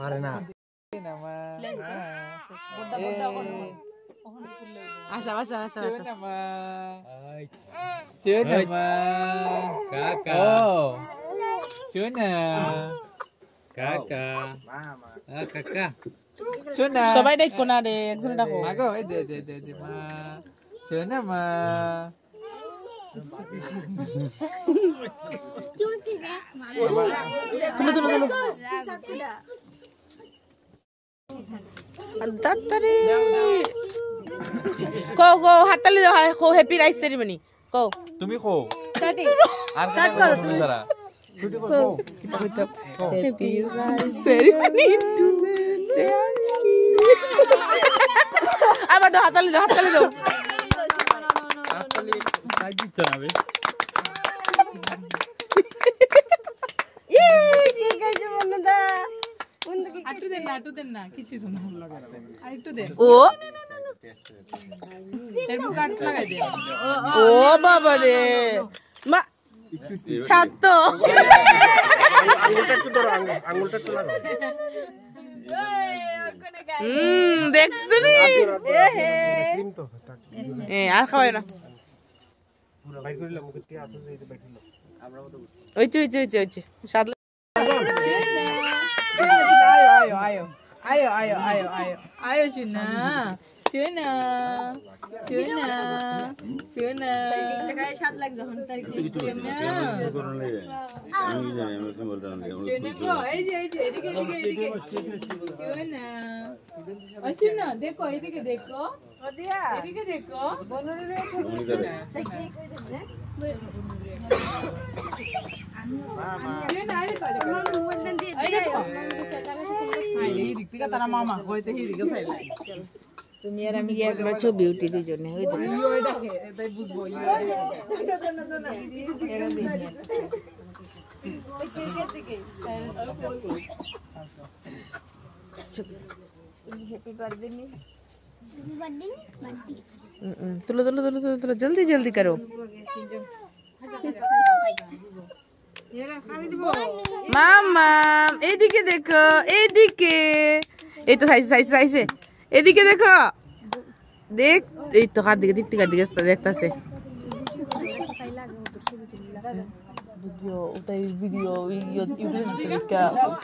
পারে না Asap, asap, Cuna. Kakak. Oh. কাকা আ কাকা সোনা সবাই দেখ কোনা রে একজন দেখো মাগো এই দে দে দে দে মা সোনা মা তুলো তুলো তুলো দাদারে কও কও হাততালি কও হ্যাপি রাইস সেরিমনি কও তুমি কও স্টার্ট করো তুমি With happy ceremony ও বাবা রে ছাত্র আঙুলটা একটু লাগাও হুম দেখছো নি এ আর খাওয়াই না ওইচে ওইচে ওইচে ওইচে স্বাদ আয়ো আয়ো আয়ো আয়ো আয়ো আয়ো আয়ো আয়ো Sữa nè Sữa nè Sữa nè Sữa nè দেখো এদিকে দেখো এদিকে দেখো मामा होय ते हिरिक साईडला তুমি আর আমি একবার ছবি উঠি দুজনে হয়ে যাবে জলদি জলদি করো মাম এইদিকে দেখো এইদিকে এই তো সাইসে সাইসে সাইসে এদিকে দেখো দেখ এই তো কার দিকে টিকটিকার দিকে দেখতেছে ভিডিও ওটাই ভিডিও